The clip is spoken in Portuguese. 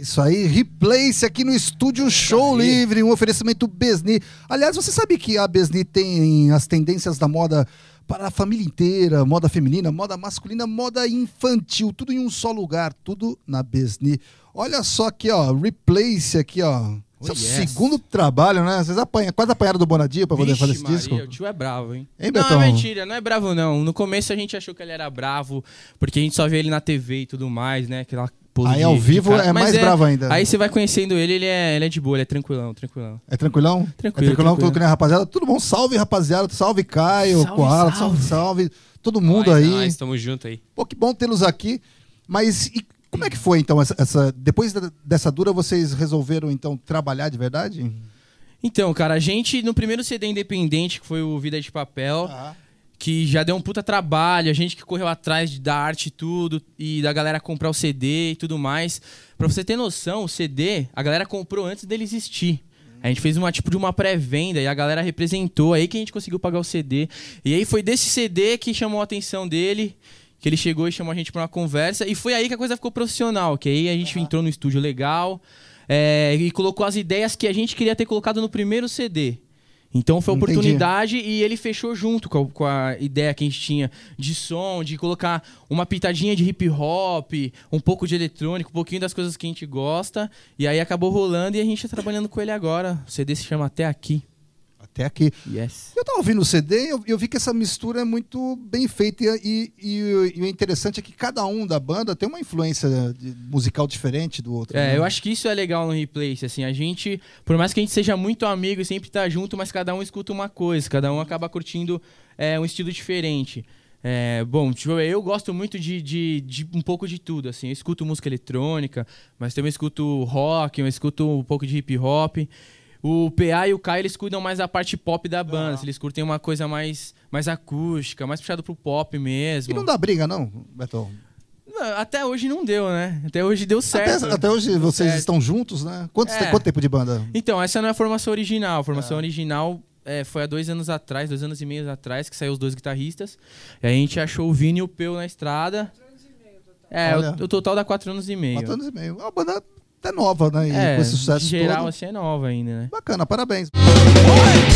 Isso aí, Replace aqui no estúdio Show Livre, um oferecimento Besni. Aliás, você sabe que a Besni tem as tendências da moda para a família inteira, moda feminina, moda masculina, moda infantil, tudo em um só lugar, tudo na Besni. Olha só aqui, ó, Replace aqui, ó. Oh, Seu é yes. segundo trabalho, né? Vocês apanha quase apanharam do Bonadio pra poder Vixe fazer esse Maria, disco. O tio é bravo, hein? hein não, é mentira, não é bravo, não. No começo a gente achou que ele era bravo, porque a gente só vê ele na TV e tudo mais, né? Aquela Aí de- ao vivo é mais é, bravo ainda. Aí você vai conhecendo ele, ele é, ele é de boa, ele é tranquilão, tranquilão. É tranquilão? Tranquilo, é tranquilão, tranquilo. tranquilo. rapaziada. Tudo bom? Salve, rapaziada. Salve, Caio, Salve, Koala, salve, salve. Todo mundo aí. Nós estamos juntos aí. Pô, que bom tê-los aqui. Mas e como é que foi, então, essa, essa- depois dessa dura, vocês resolveram, então, trabalhar de verdade? Então, cara, a gente, no primeiro CD independente, que foi o Vida de Papel, Ah que já deu um puta trabalho, a gente que correu atrás da arte e tudo, e da galera comprar o CD e tudo mais. Pra você ter noção, o CD, a galera comprou antes dele existir. A gente fez uma tipo de uma pré-venda e a galera representou, aí que a gente conseguiu pagar o CD. E aí foi desse CD que chamou a atenção dele, que ele chegou e chamou a gente para uma conversa, e foi aí que a coisa ficou profissional, que aí a gente uhum. entrou no estúdio legal é, e colocou as ideias que a gente queria ter colocado no primeiro CD. Então foi oportunidade Entendi. e ele fechou junto com a, com a, ideia que a gente tinha de som, de colocar uma pitadinha de hip hop, um pouco de eletrônico, um pouquinho das coisas que a gente gosta. E aí acabou rolando e a gente tá trabalhando com ele agora. O CD se chama Até Aqui até aqui. Yes. Eu estava ouvindo o CD e eu, eu, vi que essa mistura é muito bem feita. E, e, e, o interessante é que cada um da banda tem uma influência de, musical diferente do outro. É, né? eu acho que isso é legal no Replace. Assim, a gente, por mais que a gente seja muito amigo e sempre tá junto, mas cada um escuta uma coisa, cada um acaba curtindo é, um estilo diferente. É, bom, tipo, eu gosto muito de, de, de, um pouco de tudo, assim. Eu escuto música eletrônica, mas também escuto rock, eu escuto um pouco de hip hop. O PA e o Kai, eles cuidam mais da parte pop da banda. Ah. Eles curtem uma coisa mais, mais acústica, mais puxado pro pop mesmo. E não dá briga, não, Betão? Até hoje não deu, né? Até hoje deu certo. Até, até hoje deu vocês certo. estão juntos, né? Quanto, é. quanto tempo de banda? Então, essa não é a formação original. A formação é. original é, foi há dois anos atrás, dois anos e meio atrás, que saiu os dois guitarristas. E a gente achou o Vini e o Peu na estrada. Quatro anos e meio, total. É, o, o, total dá quatro anos e meio. Quatro anos e meio. É uma banda é nova, né? E é, com esse sucesso geral, todo. assim, é nova ainda, né? Bacana, parabéns. Oi!